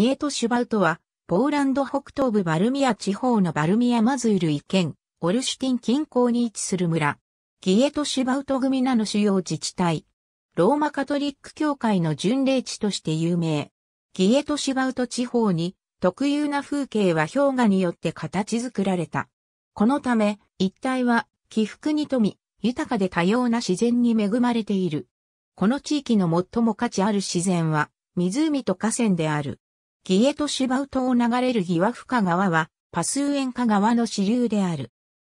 ディエトシュバウトは、ポーランド北東部バルミア地方のバルミアマズール一県、オルシュティン近郊に位置する村。ディエトシュバウト組なの主要自治体。ローマカトリック教会の巡礼地として有名。ギエトシュバウト地方に特有な風景は氷河によって形作られた。このため、一帯は起伏に富み、豊かで多様な自然に恵まれている。この地域の最も価値ある自然は、湖と河川である。ギエトシュバウトを流れるギワフカ川は、パスウエンカ川の支流である。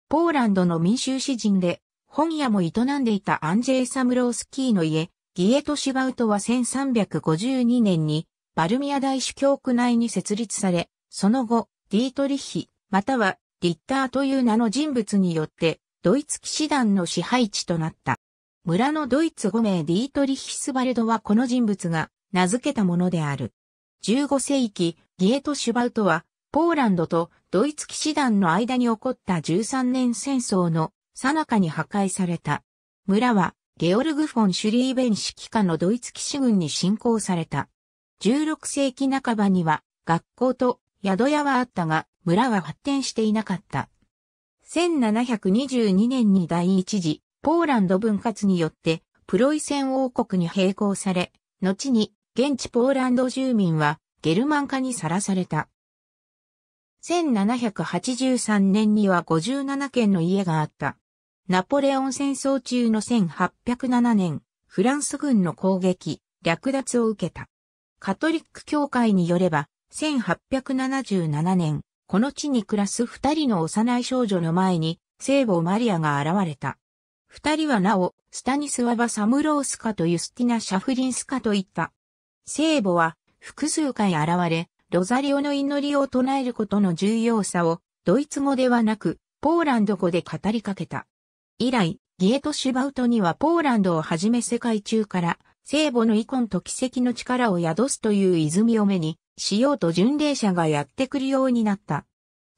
ポーランドの民衆詩人で、本屋も営んでいたアンジェイ・サムロースキーの家、ギエトシュバウトは1352年に、バルミア大主教区内に設立され、その後、ディートリッヒ、または、リッターという名の人物によって、ドイツ騎士団の支配地となった。村のドイツ5名ディートリッヒスバルドはこの人物が名付けたものである。15世紀、ギエト・シュバウトは、ポーランドとドイツ騎士団の間に起こった13年戦争の最中に破壊された。村は、ゲオルグ・フォン・シュリーベン指揮下のドイツ騎士軍に侵攻された。16世紀半ばには、学校と宿屋はあったが、村は発展していなかった。1722年に第一次、ポーランド分割によって、プロイセン王国に並行され、後に現地ポーランド住民はゲルマン化にさらされた。1783年には57件の家があった。ナポレオン戦争中の1807年、フランス軍の攻撃、略奪を受けた。カトリック教会によれば、1877年、この地に暮らす二人の幼い少女の前に、聖母マリアが現れた。二人はなお、スタニスワバ・サムロースカとユスティナ・シャフリンスカといった聖母は複数回現れ、ロザリオの祈りを唱えることの重要さをドイツ語ではなく、ポーランド語で語りかけた。以来、ギエトシュバウトにはポーランドをはじめ世界中から、聖母の遺恨と奇跡の力を宿すという泉を目に、しようと巡礼者がやってくるようになった。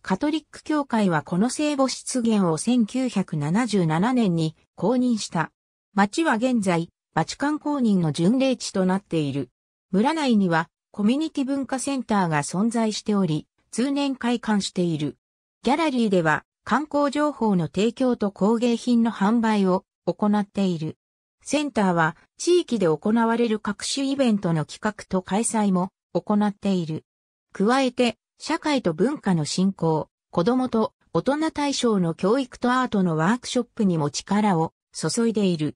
カトリック教会はこの聖母出現を1977年に公認した。町は現在、バチカン公認の巡礼地となっている。村内にはコミュニティ文化センターが存在しており、通年開館している。ギャラリーでは観光情報の提供と工芸品の販売を行っている。センターは地域で行われる各種イベントの企画と開催も行っている。加えて、社会と文化の振興、子供と大人対象の教育とアートのワークショップにも力を注いでいる。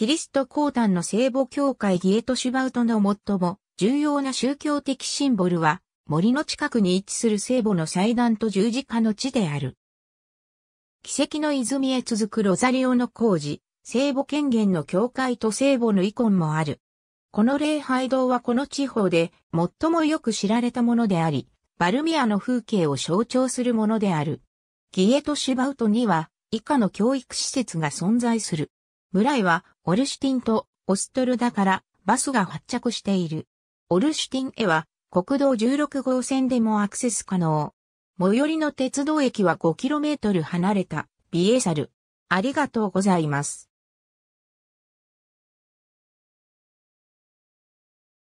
キリスト皇坦の聖母教会ギエトシュバウトの最も重要な宗教的シンボルは、森の近くに位置する聖母の祭壇と十字架の地である。奇跡の泉へ続くロザリオの工事、聖母権限の教会と聖母の遺恨もある。この礼拝堂はこの地方で最もよく知られたものであり、バルミアの風景を象徴するものである。ギエトシュバウトには以下の教育施設が存在する。村井はオルシュティンとオストルダからバスが発着している。オルシュティンへは国道16号線でもアクセス可能。最寄りの鉄道駅は 5km 離れたビエサル。ありがとうございます。